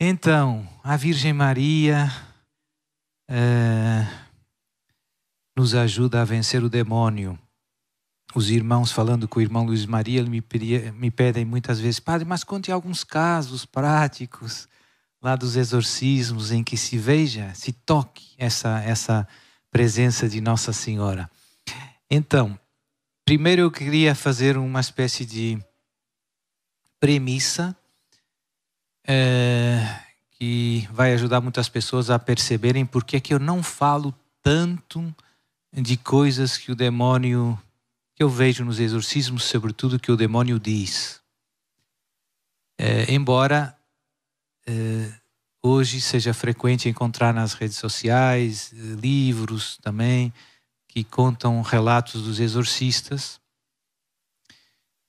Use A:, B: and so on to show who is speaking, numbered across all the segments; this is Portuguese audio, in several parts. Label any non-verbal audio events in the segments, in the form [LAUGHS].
A: Então, a Virgem Maria uh, nos ajuda a vencer o demônio. Os irmãos, falando com o irmão Luiz Maria, me, me pedem muitas vezes, Padre, mas conte alguns casos práticos lá dos exorcismos em que se veja, se toque essa, essa presença de Nossa Senhora. Então, primeiro eu queria fazer uma espécie de premissa é, que vai ajudar muitas pessoas a perceberem por é que eu não falo tanto de coisas que o demônio, que eu vejo nos exorcismos, sobretudo, que o demônio diz. É, embora é, hoje seja frequente encontrar nas redes sociais é, livros também que contam relatos dos exorcistas,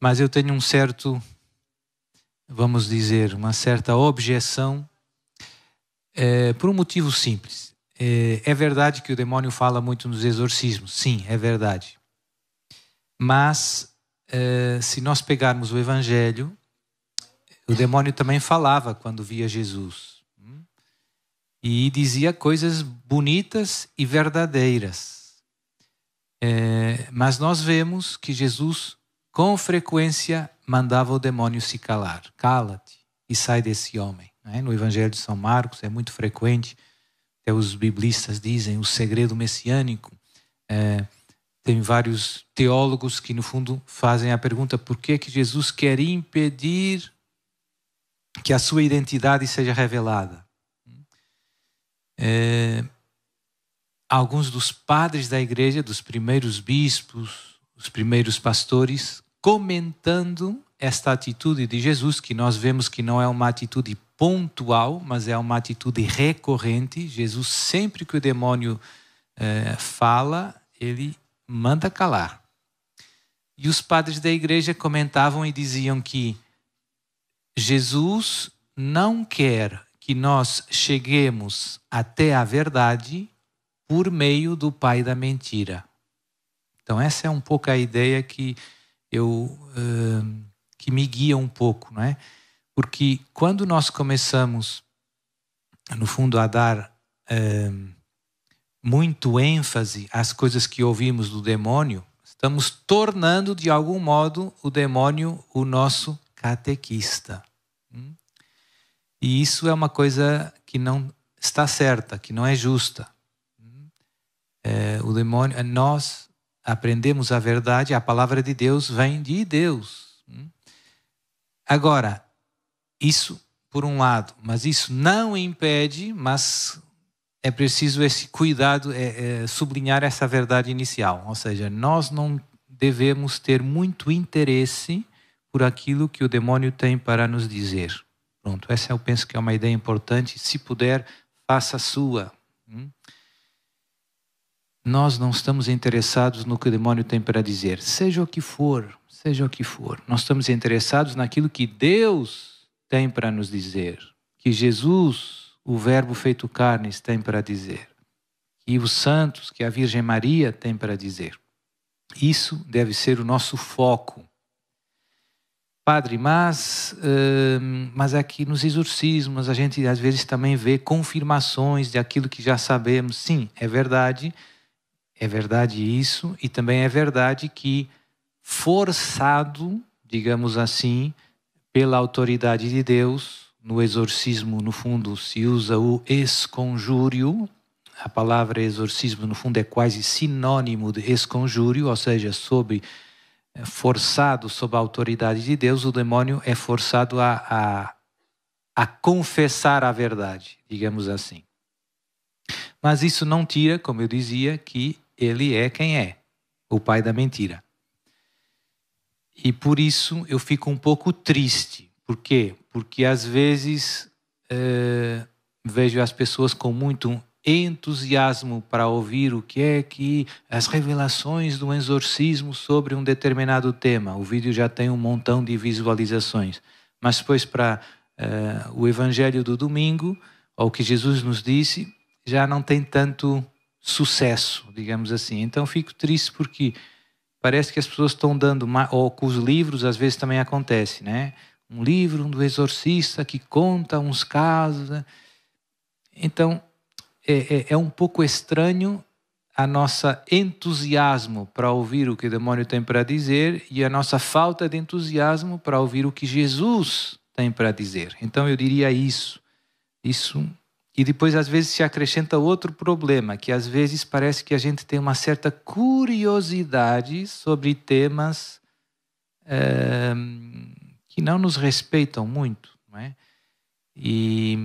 A: mas eu tenho um certo vamos dizer, uma certa objeção é, por um motivo simples. É, é verdade que o demônio fala muito nos exorcismos, sim, é verdade. Mas é, se nós pegarmos o Evangelho, o demônio também falava quando via Jesus. Hum? E dizia coisas bonitas e verdadeiras. É, mas nós vemos que Jesus com frequência mandava o demônio se calar. Cala-te e sai desse homem. É? No Evangelho de São Marcos é muito frequente, até os biblistas dizem, o segredo messiânico. É, tem vários teólogos que, no fundo, fazem a pergunta por que, que Jesus quer impedir que a sua identidade seja revelada. É, alguns dos padres da igreja, dos primeiros bispos, os primeiros pastores, comentando esta atitude de Jesus, que nós vemos que não é uma atitude pontual, mas é uma atitude recorrente. Jesus, sempre que o demônio eh, fala, ele manda calar. E os padres da igreja comentavam e diziam que Jesus não quer que nós cheguemos até a verdade por meio do pai da mentira. Então essa é um pouco a ideia que eu uh, que me guia um pouco, não é? Porque quando nós começamos, no fundo, a dar uh, muito ênfase às coisas que ouvimos do demônio, estamos tornando de algum modo o demônio o nosso catequista. Hum? E isso é uma coisa que não está certa, que não é justa. Hum? É, o demônio, nós aprendemos a verdade, a palavra de Deus vem de Deus. Hum? Agora, isso por um lado, mas isso não impede, mas é preciso esse cuidado, é, é, sublinhar essa verdade inicial. Ou seja, nós não devemos ter muito interesse por aquilo que o demônio tem para nos dizer. Pronto, essa eu é penso que é uma ideia importante. Se puder, faça a sua. Hum? nós não estamos interessados no que o demônio tem para dizer, seja o que for, seja o que for. Nós estamos interessados naquilo que Deus tem para nos dizer, que Jesus, o Verbo feito carne, tem para dizer, que os santos, que a Virgem Maria tem para dizer. Isso deve ser o nosso foco. Padre, mas, uh, mas aqui é nos exorcismos a gente às vezes também vê confirmações de aquilo que já sabemos. Sim, é verdade, é verdade isso, e também é verdade que, forçado, digamos assim, pela autoridade de Deus, no exorcismo, no fundo, se usa o esconjúrio. A palavra exorcismo, no fundo, é quase sinônimo de esconjúrio, ou seja, sob eh, forçado sob a autoridade de Deus, o demônio é forçado a, a, a confessar a verdade, digamos assim. Mas isso não tira, como eu dizia, que ele é quem é, o pai da mentira. E por isso eu fico um pouco triste. Por quê? Porque às vezes eh, vejo as pessoas com muito entusiasmo para ouvir o que é que as revelações do exorcismo sobre um determinado tema. O vídeo já tem um montão de visualizações. Mas pois para eh, o evangelho do domingo, ou o que Jesus nos disse, já não tem tanto sucesso, digamos assim. Então fico triste porque parece que as pessoas estão dando, ou com os livros às vezes também acontece, né? Um livro do exorcista que conta uns casos. Né? Então é, é, é um pouco estranho a nossa entusiasmo para ouvir o que o demônio tem para dizer e a nossa falta de entusiasmo para ouvir o que Jesus tem para dizer. Então eu diria isso. Isso e depois, às vezes, se acrescenta outro problema, que às vezes parece que a gente tem uma certa curiosidade sobre temas é, que não nos respeitam muito. Não é? e,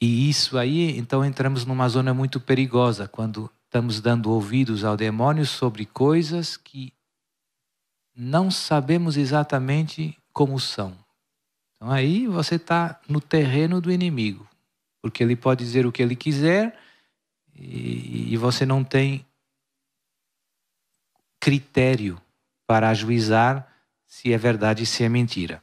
A: e isso aí, então, entramos numa zona muito perigosa, quando estamos dando ouvidos ao demônio sobre coisas que não sabemos exatamente como são. Então, aí você está no terreno do inimigo. Porque ele pode dizer o que ele quiser e, e você não tem critério para ajuizar se é verdade e se é mentira.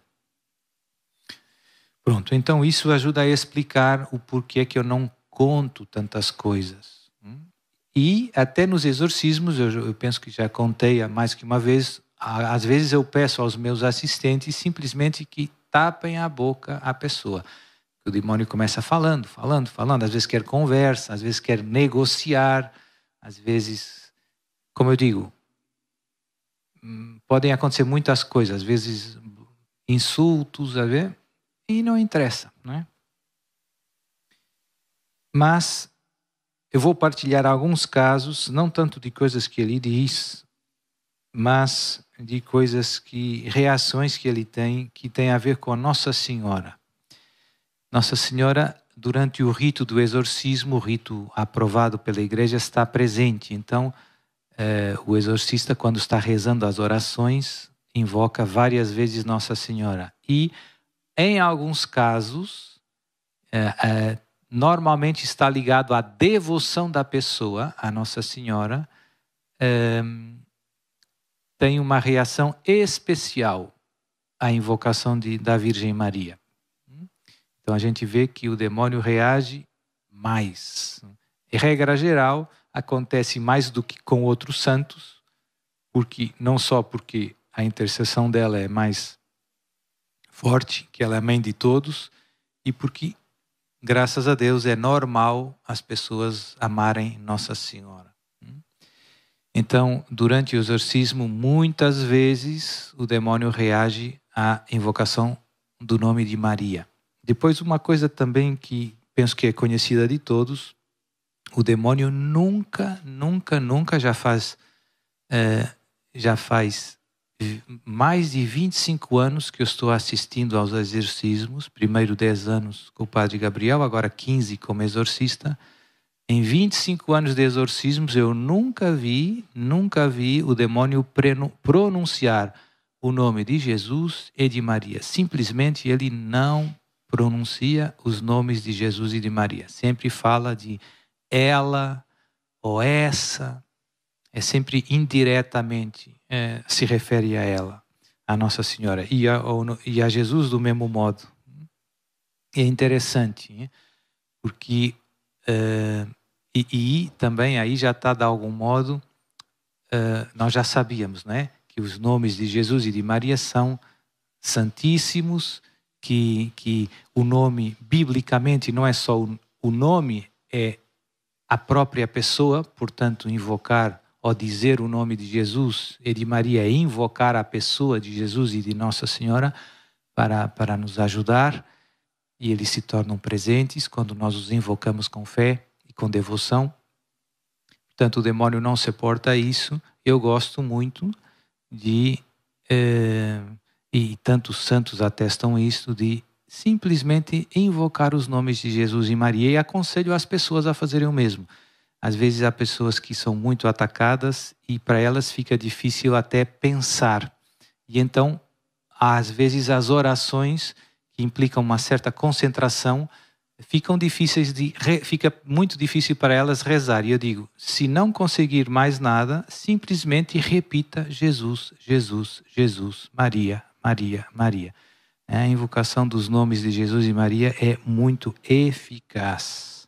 A: Pronto, então isso ajuda a explicar o porquê que eu não conto tantas coisas. E até nos exorcismos, eu, eu penso que já contei mais que uma vez, às vezes eu peço aos meus assistentes simplesmente que tapem a boca à pessoa. O demônio começa falando, falando, falando. Às vezes quer conversa, às vezes quer negociar, às vezes, como eu digo, hum, podem acontecer muitas coisas. Às vezes insultos, a ver, e não interessa, né? Mas eu vou partilhar alguns casos, não tanto de coisas que ele diz, mas de coisas que reações que ele tem que tem a ver com a Nossa Senhora. Nossa Senhora, durante o rito do exorcismo, o rito aprovado pela Igreja, está presente. Então, eh, o exorcista, quando está rezando as orações, invoca várias vezes Nossa Senhora. E, em alguns casos, eh, eh, normalmente está ligado à devoção da pessoa A Nossa Senhora, eh, tem uma reação especial à invocação de, da Virgem Maria. Então a gente vê que o demônio reage mais. Em regra geral, acontece mais do que com outros santos, porque não só porque a intercessão dela é mais forte, que ela é mãe de todos, e porque graças a Deus é normal as pessoas amarem Nossa Senhora. Então, durante o exorcismo, muitas vezes o demônio reage à invocação do nome de Maria. Depois, uma coisa também que penso que é conhecida de todos: o demônio nunca, nunca, nunca já faz, é, já faz mais de 25 anos que eu estou assistindo aos exorcismos, primeiro 10 anos com o padre Gabriel, agora 15 como exorcista. Em 25 anos de exorcismos, eu nunca vi, nunca vi o demônio pronunciar o nome de Jesus e de Maria. Simplesmente ele não pronuncia os nomes de Jesus e de Maria. Sempre fala de ela ou essa. É sempre indiretamente é, se refere a ela, a Nossa Senhora e a, e a Jesus do mesmo modo. É interessante, porque uh, e, e, também aí já está de algum modo uh, nós já sabíamos, não é? Que os nomes de Jesus e de Maria são santíssimos que, que o nome, biblicamente, não é só o, o nome, é a própria pessoa, portanto, invocar ou dizer o nome de Jesus e de Maria é invocar a pessoa de Jesus e de Nossa Senhora para, para nos ajudar. E eles se tornam presentes quando nós os invocamos com fé e com devoção. Portanto, o demônio não se porta a isso. Eu gosto muito de Tantos santos atestam isto de simplesmente invocar os nomes de Jesus e Maria e aconselho as pessoas a fazerem o mesmo. Às vezes há pessoas que são muito atacadas e para elas fica difícil até pensar. E então, às vezes as orações que implicam uma certa concentração ficam difíceis de fica muito difícil para elas rezar. E eu digo, se não conseguir mais nada, simplesmente repita Jesus, Jesus, Jesus, Maria, Maria, Maria. É, a invocação dos nomes de Jesus e Maria é muito eficaz.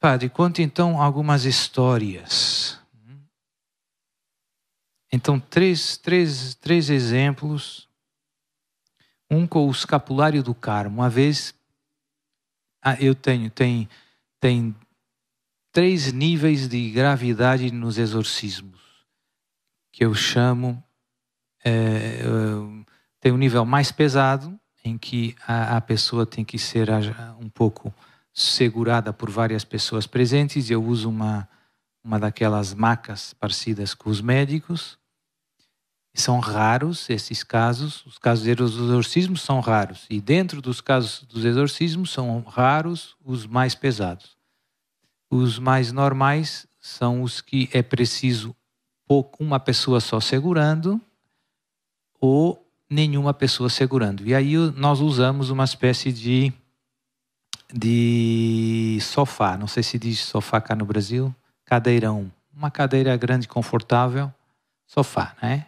A: Padre, conta então algumas histórias. Então, três, três, três exemplos. Um com o escapulário do Carmo. Uma vez, ah, eu tenho, tem, tem três níveis de gravidade nos exorcismos, que eu chamo é, tem um nível mais pesado, em que a, a pessoa tem que ser um pouco segurada por várias pessoas presentes. Eu uso uma, uma daquelas macas parecidas com os médicos. São raros esses casos. Os casos dos exorcismos são raros. E dentro dos casos dos exorcismos, são raros os mais pesados. Os mais normais são os que é preciso pouco, uma pessoa só segurando ou nenhuma pessoa segurando. E aí nós usamos uma espécie de, de sofá, não sei se diz sofá cá no Brasil, cadeirão. Uma cadeira grande, confortável, sofá, né?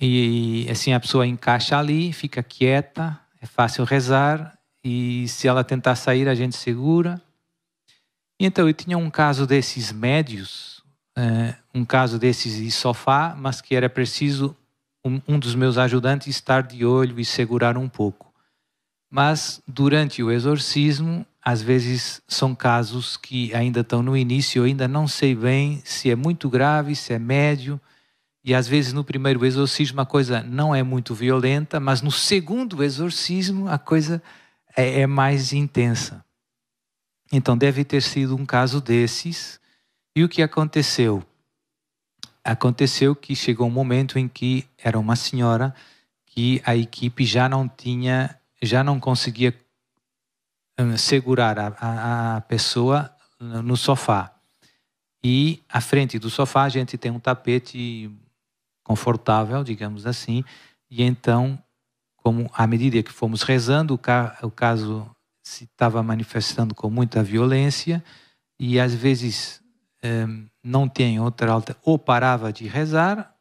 A: E assim a pessoa encaixa ali, fica quieta, é fácil rezar e se ela tentar sair a gente segura. Então eu tinha um caso desses médios, eh, um caso desses de sofá, mas que era preciso um, dos meus ajudantes estar de olho e segurar um pouco. Mas durante o exorcismo, às vezes são casos que ainda estão no início, eu ainda não sei bem se é muito grave, se é médio. E às vezes no primeiro exorcismo a coisa não é muito violenta, mas no segundo exorcismo a coisa é, é mais intensa. Então deve ter sido um caso desses. E o que aconteceu? aconteceu que chegou um momento em que era uma senhora que a equipe já não tinha, já não conseguia eh, segurar a, a, pessoa no sofá. E à frente do sofá a gente tem um tapete confortável, digamos assim, e então, como à medida que fomos rezando, o, ca o caso se estava manifestando com muita violência e às vezes Ehm, não tem outra alta, ou parava de rezar,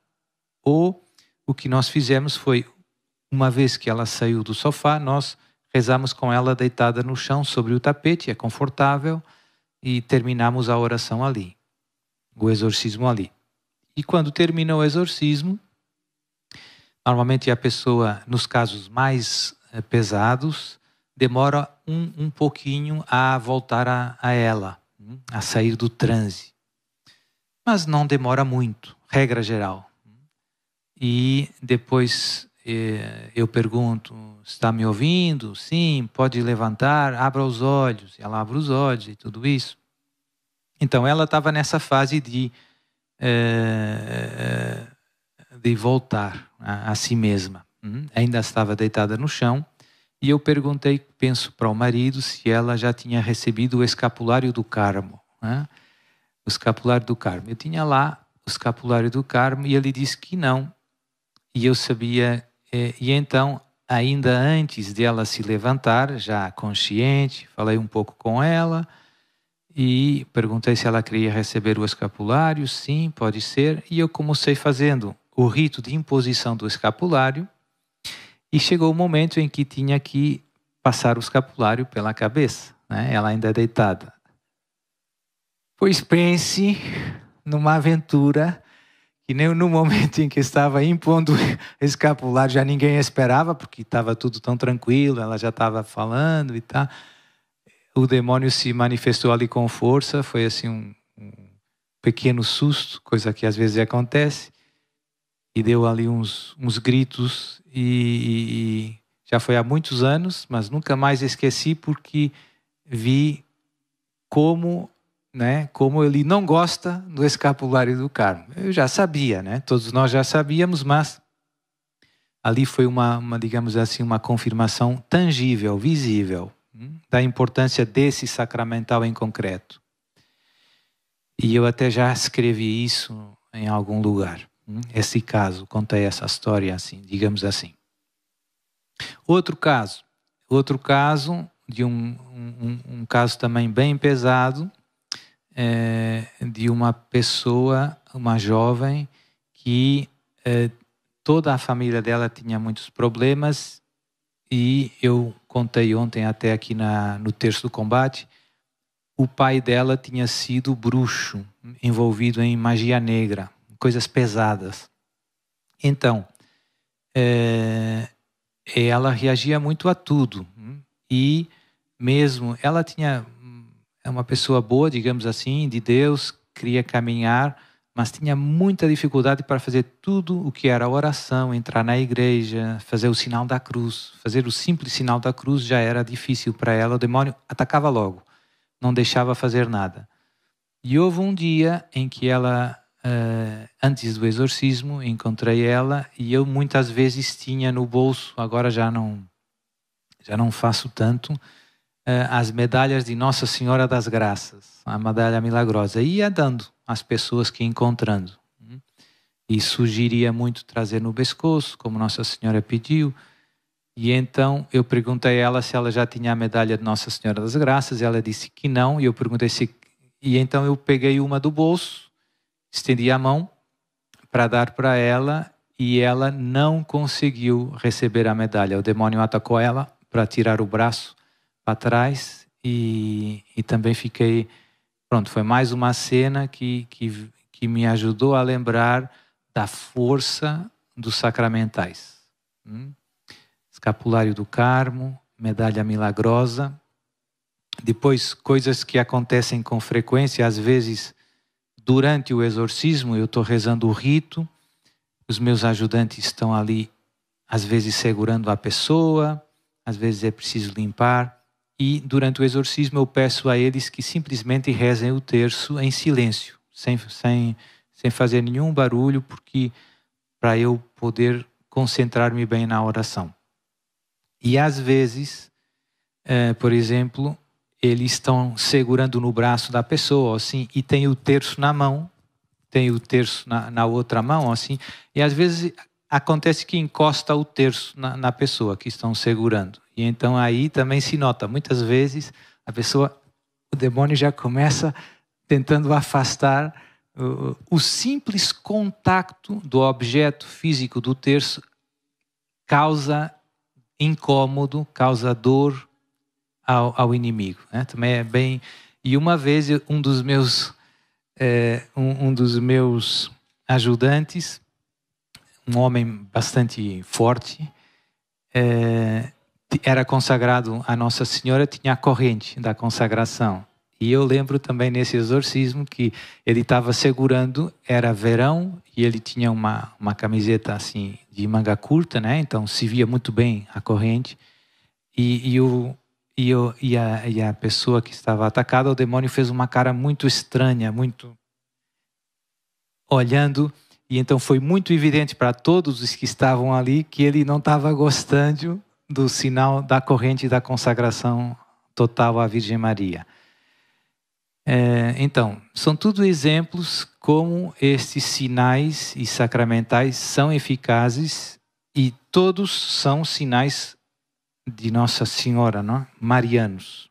A: ou o que nós fizemos foi, uma vez que ela saiu do sofá, nós rezamos com ela deitada no chão sobre o tapete, é confortável, e terminamos a oração ali, o exorcismo ali. E quando termina o exorcismo, normalmente a pessoa, nos casos mais eh, pesados, demora um, um pouquinho a voltar a, a ela a sair do transe. Mas não demora muito, regra geral. E depois eh, eu pergunto: está me ouvindo? Sim, pode levantar, abra os olhos. Ela abre os olhos e tudo isso. Então ela estava nessa fase de, eh, de voltar a, a si mesma. Hum? Ainda estava deitada no chão e eu perguntei, penso, para o marido se ela já tinha recebido o escapulário do Carmo. Né? O escapulário do Carmo. Eu tinha lá o escapulário do Carmo e ele disse que não. E eu sabia. É, e então, ainda antes dela se levantar, já consciente, falei um pouco com ela e perguntei se ela queria receber o escapulário. Sim, pode ser. E eu comecei fazendo o rito de imposição do escapulário e chegou o momento em que tinha que passar o escapulário pela cabeça. Né? Ela ainda é deitada. Pois pense numa aventura que nem no momento em que estava impondo [LAUGHS] escapular já ninguém esperava, porque estava tudo tão tranquilo, ela já estava falando e tal. Tá. O demônio se manifestou ali com força, foi assim um, um, pequeno susto, coisa que às vezes acontece, e deu ali uns, uns gritos e, e já foi há muitos anos, mas nunca mais esqueci porque vi como, né, como ele não gosta do escapulário do Carmo. Eu já sabia, né? Todos nós já sabíamos, mas ali foi uma, uma digamos assim, uma confirmação tangível, visível hum, da importância desse sacramental em concreto. E eu até já escrevi isso em algum lugar. Esse caso, contei essa história assim, digamos assim. Outro caso, outro caso de um, um, um caso também bem pesado, é, de uma pessoa, uma jovem, que é, toda a família dela tinha muitos problemas e eu contei ontem até aqui na, no terço do combate, o pai dela tinha sido bruxo, envolvido em magia negra coisas pesadas. Então, é, ela reagia muito a tudo. E mesmo ela tinha é uma pessoa boa, digamos assim, de Deus, queria caminhar, mas tinha muita dificuldade para fazer tudo o que era oração, entrar na igreja, fazer o sinal da cruz. Fazer o simples sinal da cruz já era difícil para ela, o demônio atacava logo, não deixava fazer nada. E houve um dia em que ela Uh, antes do exorcismo, encontrei ela e eu muitas vezes tinha no bolso, agora já não já não faço tanto, uh, as medalhas de Nossa Senhora das Graças, a medalha milagrosa, e ia dando às pessoas que encontrando. E sugeria muito trazer no pescoço, como Nossa Senhora pediu. E então eu perguntei a ela se ela já tinha a medalha de Nossa Senhora das Graças, ela disse que não, e eu perguntei se e então eu peguei uma do bolso estendi a mão para dar para ela e ela não conseguiu receber a medalha. O demônio atacou ela para tirar o braço para trás e, e também fiquei. Pronto, foi mais uma cena que, que, que me ajudou a lembrar da força dos sacramentais. Hum? Escapulário do Carmo, medalha milagrosa. Depois, coisas que acontecem com frequência, às vezes durante o exorcismo, eu estou rezando o rito, os meus ajudantes estão ali, às vezes segurando a pessoa, às vezes é preciso limpar. E durante o exorcismo, eu peço a eles que simplesmente rezem o terço em silêncio, sem, sem, sem fazer nenhum barulho, porque para eu poder concentrar-me bem na oração. E às vezes, eh, por exemplo, eles estão segurando no braço da pessoa, assim, e tem o terço na mão, tem o terço na, na outra mão, assim, e às vezes acontece que encosta o terço na, na pessoa que estão segurando. E então aí também se nota, muitas vezes a pessoa, o demônio já começa tentando afastar uh, o simples contato do objeto físico do terço causa incômodo, causa dor, ao, ao inimigo. Né? Também é bem. E uma vez um dos meus é, um, um, dos meus ajudantes, um homem bastante forte, é, era consagrado a Nossa Senhora, tinha a corrente da consagração. E eu lembro também nesse exorcismo que ele estava segurando, era verão, e ele tinha uma, uma camiseta assim de manga curta, né? Então se via muito bem a corrente. E, e o, e, eu, e, a, e a pessoa que estava atacada, o demônio fez uma cara muito estranha, muito olhando. E então foi muito evidente para todos os que estavam ali que ele não estava gostando do sinal da corrente da consagração total à Virgem Maria. É, então, são tudo exemplos como estes sinais e sacramentais são eficazes e todos são sinais de Nossa Senhora, não? É? Marianos.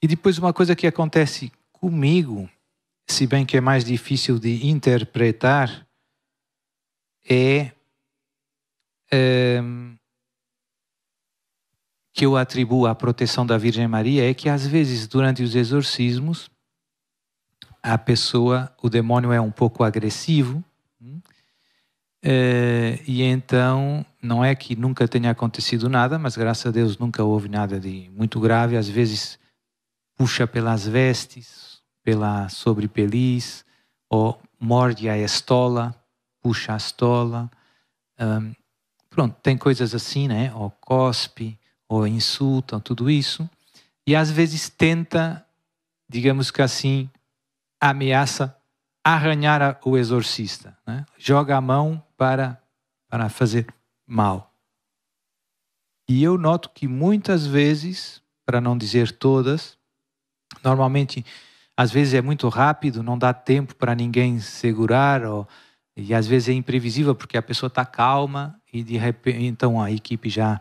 A: E depois uma coisa que acontece comigo, se bem que é mais difícil de interpretar, é ehm, que eu atribuo à proteção da Virgem Maria é que às vezes durante os exorcismos a pessoa, o demônio é um pouco agressivo, hum? Uh, e então, não é que nunca tenha acontecido nada, mas graças a Deus nunca houve nada de muito grave. Às vezes puxa pelas vestes, pela sobrepeliz, ou morde a estola, puxa a estola. Um, pronto, tem coisas assim, né? Ou cospe, ou insulta, tudo isso. E às vezes tenta, digamos que assim, ameaça arranhar o exorcista, né? joga a mão para, para fazer mal. E eu noto que muitas vezes, para não dizer todas, normalmente, às vezes é muito rápido, não dá tempo para ninguém segurar, ou, e às vezes é imprevisível porque a pessoa está calma e de repente, então a equipe já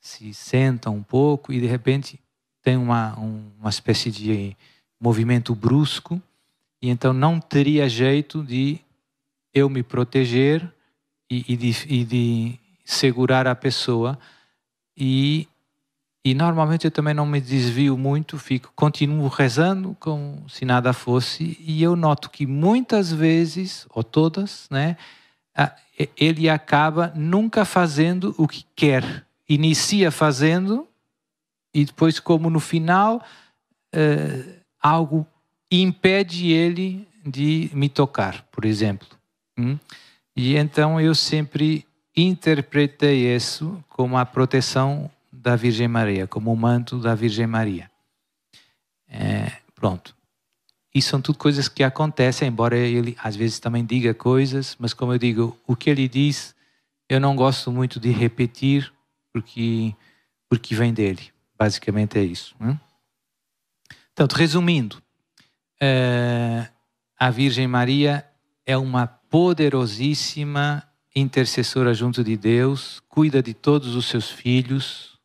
A: se senta um pouco e de repente tem uma, uma espécie de movimento brusco e então não teria jeito de eu me proteger e, e, de, e de, segurar a pessoa. E, e, normalmente eu também não me desvio muito, fico, continuo rezando como se nada fosse, e eu noto que muitas vezes, ou todas, né, ele acaba nunca fazendo o que quer. Inicia fazendo, e depois, como no final, eh, algo e impede ele de me tocar, por exemplo. Hum? E então eu sempre interpretei isso como a proteção da Virgem Maria, como o manto da Virgem Maria. É, pronto. Isso são tudo coisas que acontecem, embora ele às vezes também diga coisas, mas como eu digo, o que ele diz eu não gosto muito de repetir, porque, porque vem dele. Basicamente é isso. Né? Então, resumindo, é, a Virgem Maria é uma poderosíssima intercessora junto de Deus, cuida de todos os seus filhos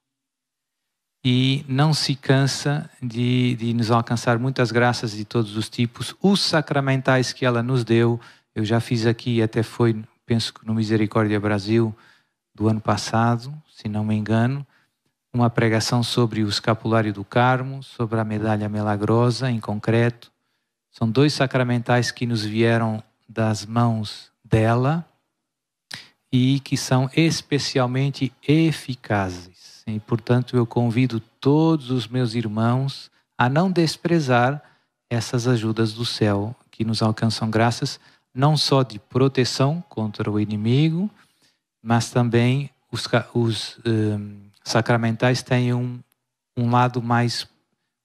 A: e não se cansa de, de nos alcançar muitas graças de todos os tipos, os sacramentais que ela nos deu. Eu já fiz aqui, até foi, penso que no Misericórdia Brasil do ano passado, se não me engano, uma pregação sobre o escapulário do Carmo, sobre a medalha milagrosa em concreto, são dois sacramentais que nos vieram das mãos dela e que são especialmente eficazes. E, portanto, eu convido todos os meus irmãos a não desprezar essas ajudas do céu que nos alcançam graças não só de proteção contra o inimigo, mas também os, os um, sacramentais têm um, um lado mais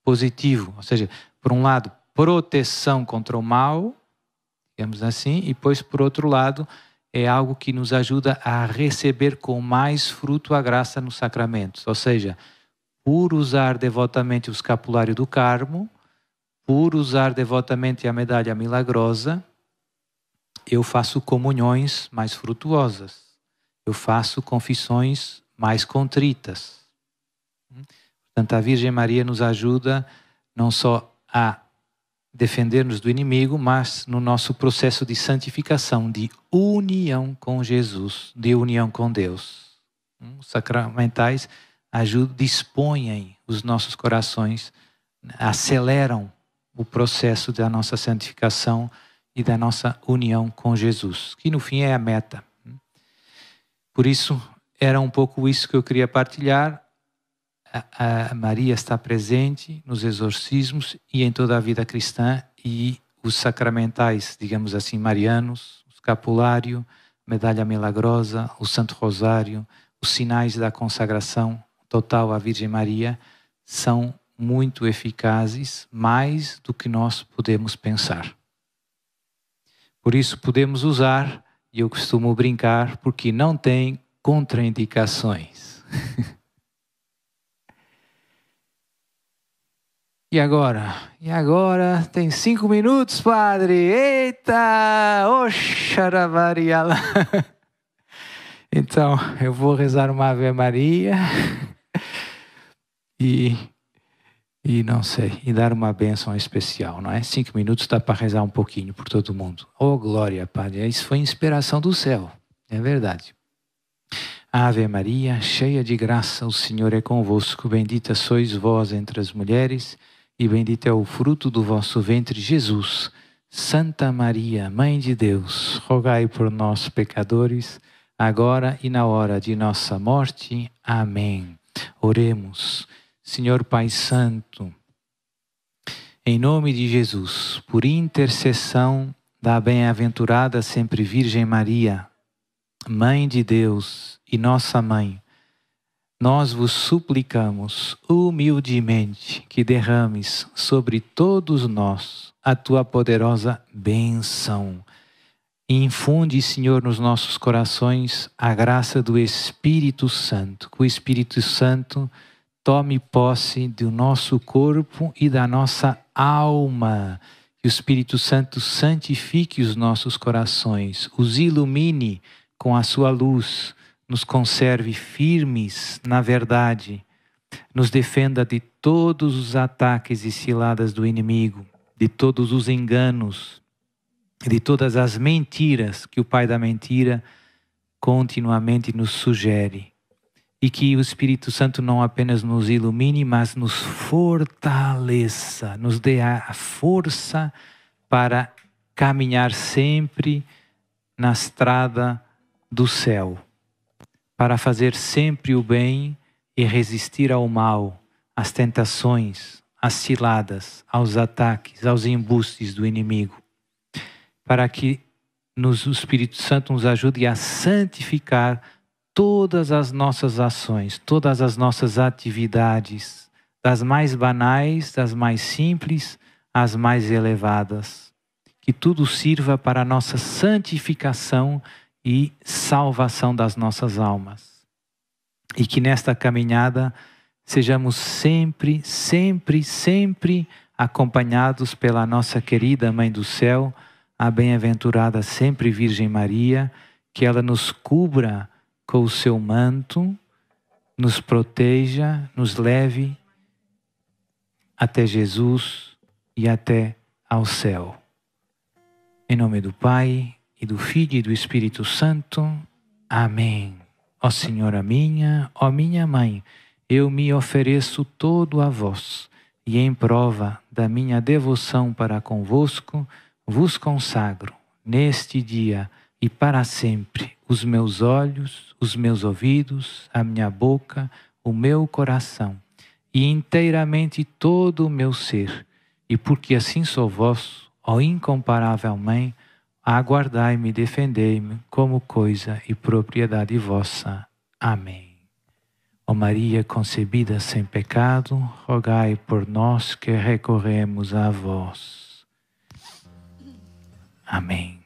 A: positivo, ou seja, por um lado proteção contra o mal, digamos assim, e pois por outro lado é algo que nos ajuda a receber com mais fruto a graça nos sacramentos. Ou seja, por usar devotamente o escapulário do Carmo, por usar devotamente a medalha milagrosa, eu faço comunhões mais frutuosas, eu faço confissões mais contritas. Portanto, a Virgem Maria nos ajuda não só a defender-nos do inimigo, mas no nosso processo de santificação, de união com Jesus, de união com Deus. Os hum, sacramentais ajudam, dispõem os nossos corações, aceleram o processo da nossa santificação e da nossa união com Jesus, que no fim é a meta. Hum. Por isso, era um pouco isso que eu queria partilhar a, Maria está presente nos exorcismos e em toda a vida cristã e os sacramentais, digamos assim, marianos, o capulário, medalha milagrosa, o Santo Rosário, os sinais da consagração total à Virgem Maria são muito eficazes, mais do que nós podemos pensar. Por isso podemos usar, e eu costumo brincar, porque não tem contraindicações. [LAUGHS] E agora? E agora? Tem cinco minutos, padre! Eita! Oxaravariala! [LAUGHS] Então, eu vou rezar uma Ave Maria e, e não sei, e dar uma bênção especial, não é? Cinco minutos dá para rezar um pouquinho por todo mundo. Oh, glória, Padre! Isso foi inspiração do céu, é verdade. Ave Maria, cheia de graça, o Senhor é convosco. Bendita sois vós entre as mulheres e bendito é o fruto do vosso ventre, Jesus. Santa Maria, Mãe de Deus, rogai por nós, pecadores, agora e na hora de nossa morte. Amém. Oremos. Senhor Pai Santo, em nome de Jesus, por intercessão da bem-aventurada sempre Virgem Maria, Mãe de Deus e nossa Mãe, nós vos suplicamos humildemente que derrames sobre todos nós a tua poderosa bênção infunde, Senhor, nos nossos corações a graça do Espírito Santo, que o Espírito Santo tome posse do nosso corpo e da nossa alma. Que o Espírito Santo santifique os nossos corações, os ilumine com a sua luz nos conserve firmes na verdade, nos defenda de todos os ataques e ciladas do inimigo, de todos os enganos, de todas as mentiras que o Pai da Mentira continuamente nos sugere. E que o Espírito Santo não apenas nos ilumine, mas nos fortaleça, nos dê a força para caminhar sempre na estrada do céu para fazer sempre o bem e resistir ao mal, às tentações, às ciladas, aos ataques, aos embustes do inimigo, para que nos, o Espírito Santo nos ajude a santificar todas as nossas ações, todas as nossas atividades, das mais banais, das mais simples, às mais elevadas. Que tudo sirva para a nossa santificação e salvação das nossas almas. E que nesta caminhada sejamos sempre, sempre, sempre acompanhados pela nossa querida Mãe do Céu, a bem-aventurada sempre Virgem Maria, que ela nos cubra com o seu manto, nos proteja, nos leve até Jesus e até ao céu. Em nome do Pai, e do Filho e do Espírito Santo. Amém. Ó Senhora minha, ó minha mãe, eu me ofereço todo a vós, e em prova da minha devoção para convosco, vos consagro, neste dia e para sempre, os meus olhos, os meus ouvidos, a minha boca, o meu coração, e inteiramente todo o meu ser, e porque assim sou Vós ó incomparável Mãe, aguardai-me e defendei-me como coisa e propriedade vossa. Amém. Ó Maria concebida sem pecado, rogai por nós que recorremos a vós. Amém.